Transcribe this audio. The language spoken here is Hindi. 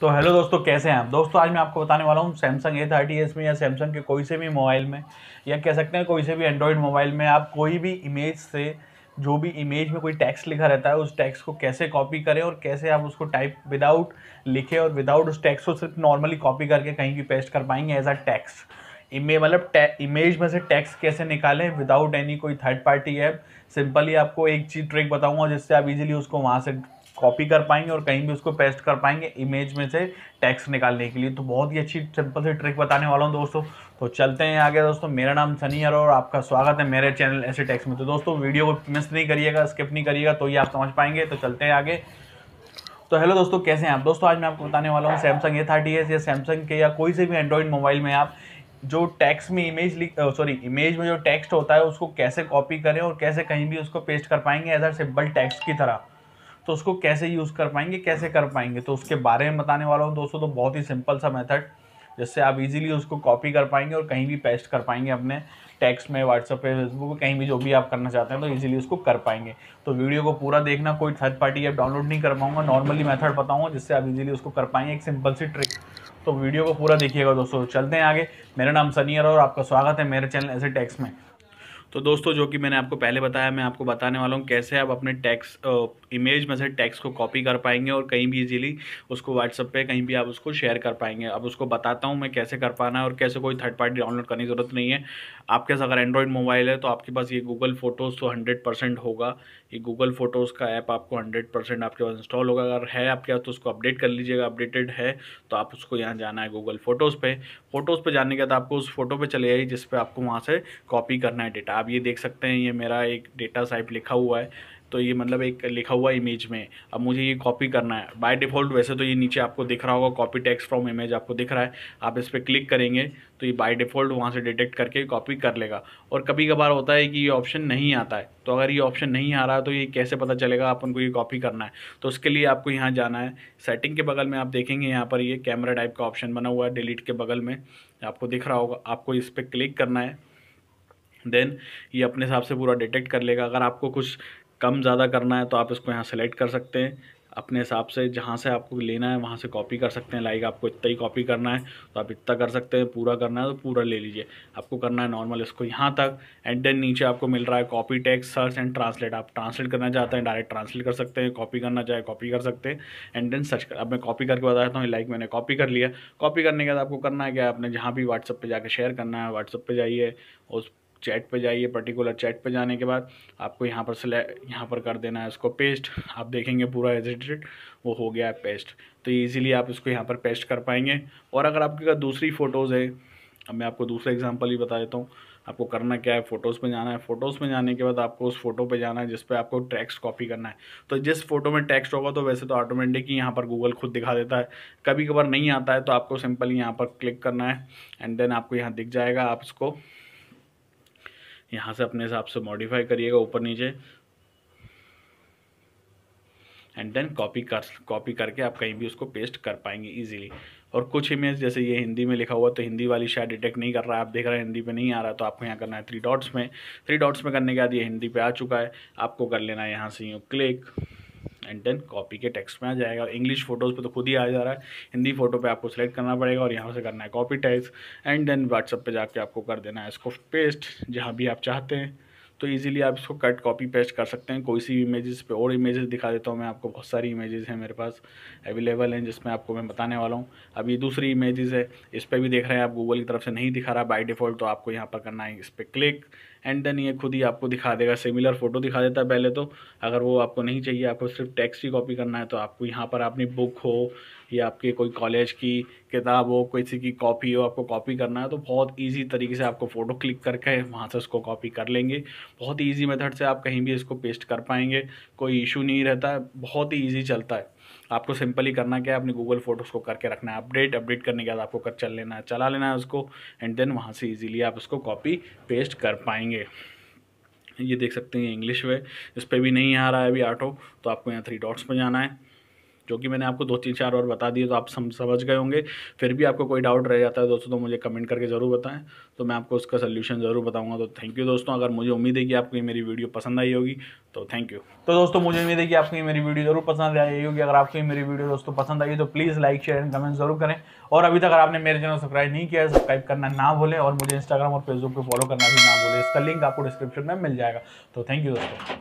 तो हेलो दोस्तों कैसे हैं आप दोस्तों आज मैं आपको बताने वाला हूँ सैमसंग ए थर्टी एस में या सैमसंग के कोई से भी मोबाइल में या कह सकते हैं कोई से भी एंड्रॉयड मोबाइल में आप कोई भी इमेज से जो भी इमेज में कोई टैक्स लिखा रहता है उस टैक्स को कैसे कॉपी करें और कैसे आप उसको टाइप विदाउट लिखे और विदाउट उस टैक्स को सिर्फ नॉर्मली कॉपी करके कहीं भी पेस्ट कर पाएंगे एज अ टैक्स इमे मतलब इमेज में से टैक्स कैसे निकालें विदाउट एनी कोई थर्ड पार्टी ऐप सिंपली आपको एक चीज ट्रिक बताऊंगा जिससे आप इजीली उसको वहाँ से कॉपी कर पाएंगे और कहीं भी उसको पेस्ट कर पाएंगे इमेज में से टैक्स निकालने के लिए तो बहुत ही अच्छी सिंपल सी ट्रिक बताने वाला हूँ दोस्तों तो चलते हैं आगे दोस्तों मेरा नाम सनी अरो और आपका स्वागत है मेरे चैनल ऐसे टैक्स में तो दोस्तों वीडियो को मिस नहीं करिएगा स्किप नहीं करिएगा तो ये आप समझ पाएंगे तो चलते हैं आगे तो हेलो दोस्तों कैसे हैं आप दोस्तों आज मैं आपको बताने वाला हूँ सैमसंग ए थर्टी एस या सैमसंग के या कोई से भी एंड्रॉइड मोबाइल में आप जो टैक्स में इमेज सॉरी इमेज में जो टेक्स्ट होता है उसको कैसे कॉपी करें और कैसे कहीं भी उसको पेस्ट कर पाएंगे एज अ सिंपल टैक्स की तरह तो उसको कैसे यूज़ कर पाएंगे कैसे कर पाएंगे तो उसके बारे में बताने वाला हूँ दोस्तों तो बहुत ही सिंपल सा मेथड जिससे आप इजीली उसको कॉपी कर पाएंगे और कहीं भी पेस्ट कर पाएंगे अपने टेक्स्ट में व्हाट्सअप पे फेसबुक पे कहीं भी जो भी आप करना चाहते हैं तो इजीली उसको कर पाएंगे तो वीडियो को पूरा देखना कोई थर्ड पार्टी ऐप डाउनलोड नहीं कर पाऊंगा नॉर्मली मेथड बताऊंगा जिससे आप इजीली उसको कर पाएंगे एक सिंपल सी ट्रिक तो वीडियो को पूरा देखिएगा दोस्तों चलते हैं आगे मेरा नाम सनियर और आपका स्वागत है मेरे चैनल ऐसे टैक्स में तो दोस्तों जो कि मैंने आपको पहले बताया मैं आपको बताने वाला हूँ कैसे आप अपने टैक्स इमेज में से टैक्स को कॉपी कर पाएंगे और कहीं भी इजीली उसको व्हाट्सअप पे कहीं भी आप उसको शेयर कर पाएंगे अब उसको बताता हूँ मैं कैसे कर पाना है और कैसे कोई थर्ड पार्टी डाउनलोड करने की ज़रूरत नहीं है आपके पास अगर एंड्रॉयड मोबाइल है तो आपके पास ये गूगल फोटोज़ तो हंड्रेड परसेंट होगा ये गूगल फोटोज़ का ऐप आपको हंड्रेड परसेंट आपके पास इंस्टॉल होगा अगर है आपके पास तो उसको अपडेट कर लीजिएगा अपडेटेड है तो आप उसको यहाँ जाना है गूगल फोटोज़ पर फोटोज़ पर जाने के बाद आपको उस फोटो पर चले जाइए जिस पर आपको वहाँ से कॉपी करना है डेटा आप ये देख सकते हैं ये मेरा एक डेटा साइप लिखा हुआ है तो ये मतलब एक लिखा हुआ इमेज में अब मुझे ये कॉपी करना है बाय डिफ़ॉल्ट वैसे तो ये नीचे आपको दिख रहा होगा कॉपी टैक्स फ्रॉम इमेज आपको दिख रहा है आप इस पर क्लिक करेंगे तो ये बाय डिफ़ॉल्ट वहाँ से डिटेक्ट करके कॉपी कर लेगा और कभी कभार होता है कि ये ऑप्शन नहीं आता है तो अगर ये ऑप्शन नहीं आ रहा है तो ये कैसे पता चलेगा अपन को ये कॉपी करना है तो उसके लिए आपको यहाँ जाना है सेटिंग के बगल में आप देखेंगे यहाँ पर ये कैमरा टाइप का ऑप्शन बना हुआ है डिलीट के बगल में आपको दिख रहा होगा आपको इस पर क्लिक करना है देन ये अपने हिसाब से पूरा डिटेक्ट कर लेगा अगर आपको कुछ कम ज़्यादा करना है तो आप इसको यहाँ सेलेक्ट कर सकते हैं अपने हिसाब से जहाँ से आपको लेना है वहाँ से कॉपी कर सकते हैं लाइक आपको इतना ही कॉपी करना है तो आप इतना कर सकते हैं पूरा करना है तो पूरा ले लीजिए आपको करना है नॉर्मल इसको यहाँ तक एंड देन नीचे आपको मिल रहा है copy text search and translate आप ट्रांसलेट करना चाहते हैं डायरेक्ट ट्रांसलेट कर सकते हैं कॉपी करना चाहे कॉपी कर सकते हैं एंड देन सर्च कर अब मैं कॉपी करके देता हूँ लाइक मैंने कॉपी कर लिया कॉपी करने के बाद आपको करना है क्या आपने जहाँ भी व्हाट्सअप पर जाकर शेयर करना है व्हाट्सअप पर जाइए उस चैट पे जाइए पर्टिकुलर चैट पे जाने के बाद आपको यहाँ पर सिले यहाँ पर कर देना है उसको पेस्ट आप देखेंगे पूरा एजिटेड वो हो गया है पेस्ट तो ईजिली आप इसको यहाँ पर पेस्ट कर पाएंगे और अगर आपके पास दूसरी फ़ोटोज़ है अब मैं आपको दूसरा एग्जाम्पल ही बता देता हूँ आपको करना क्या है फ़ोटोज़ में जाना है फ़ोटोज़ में जाने के बाद आपको उस फोटो पे जाना है जिस पे आपको टेक्स्ट कॉपी करना है तो जिस फोटो में टेक्स्ट होगा तो वैसे तो ऑटोमेटिक ही यहाँ पर गूगल खुद दिखा देता है कभी कभार नहीं आता है तो आपको सिंपल यहाँ पर क्लिक करना है एंड देन आपको यहाँ दिख जाएगा आप इसको यहाँ से अपने हिसाब से मॉडिफाई करिएगा ऊपर नीचे एंड देन कॉपी कर कॉपी करके आप कहीं भी उसको पेस्ट कर पाएंगे ईजिली और कुछ इमेज जैसे ये हिंदी में लिखा हुआ तो हिंदी वाली शायद डिटेक्ट नहीं कर रहा है आप देख रहे हैं हिंदी पे नहीं आ रहा तो आपको यहाँ करना है थ्री डॉट्स में थ्री डॉट्स में करने के बाद ये हिंदी पे आ चुका है आपको कर लेना है यहाँ से यूँ क्लिक एंड देन कॉपी के टेक्स्ट में आ जाएगा इंग्लिश फोटोज़ पे तो खुद ही आ जा रहा है हिंदी फोटो पे आपको सेलेक्ट करना पड़ेगा और यहाँ से करना है copy type and then WhatsApp पे जाके आपको कर देना है इसको पेस्ट जहाँ भी आप चाहते हैं तो ईजिली आप इसको कट कॉपी पेस्ट कर सकते हैं कोई सी भी इमेजेस पे और इमेजेस दिखा देता हूँ मैं आपको बहुत सारी इमेजेस हैं मेरे पास अवेलेबल हैं जिसमें आपको मैं बताने वाला हूँ अब ये दूसरी इमेजेस है इस पर भी देख रहे हैं आप गूगल की तरफ से नहीं दिखा रहा बाई डिफ़ॉल्ट तो आपको यहाँ पर करना है इस पर क्लिक एंड देन ये खुद ही आपको दिखा देगा सिमिलर फोटो दिखा देता है पहले तो अगर वो आपको नहीं चाहिए आपको सिर्फ टेक्स्ट ही कॉपी करना है तो आपको यहाँ पर अपनी बुक हो या आपके कोई कॉलेज की किताब हो किसी की कॉपी हो आपको कॉपी करना है तो बहुत ईजी तरीके से आपको फ़ोटो क्लिक करके वहाँ से उसको कॉपी कर लेंगे बहुत ईजी मेथड से आप कहीं भी इसको पेस्ट कर पाएंगे कोई इशू नहीं रहता बहुत ही ईजी चलता है आपको सिंपली करना क्या है अपने गूगल फोटोज़ को करके रखना है अपडेट अपडेट करने के बाद आपको कर चल लेना है चला लेना है उसको एंड देन वहाँ से ईजिली आप उसको कॉपी पेस्ट कर पाएंगे ये देख सकते हैं इंग्लिश में इस पर भी नहीं आ रहा है अभी ऑटो तो आपको यहाँ थ्री डॉट्स पर जाना है जो कि मैंने आपको दो तीन चार और बता दिए तो आप सम, समझ गए होंगे फिर भी आपको कोई डाउट रह जाता है दोस्तों तो मुझे कमेंट करके ज़रूर बताएं तो मैं आपको उसका सोल्यूशन ज़रूर बताऊँगा तो थैंक यू दोस्तों अगर मुझे उम्मीद है कि आपको मेरी वीडियो पसंद आई होगी तो थैंक यू तो दोस्तों मुझे उम्मीद है कि आपको मेरी वीडियो ज़रूर पसंद आई होगी अगर आपको मेरी वीडियो दोस्तों पसंद आई तो please like share and comment जरूर करें और अभी तक अगर आपने मेरे चैनल सब्सक्राइब नहीं किया है सब्सक्राइब करना ना भूलें और मुझे इंस्टाग्राम और फेसबुक पर फॉलो करना भी ना भूलें इसका लिंक आपको डिस्क्रिप्शन में मिल जाएगा तो थैंक यू दोस्तों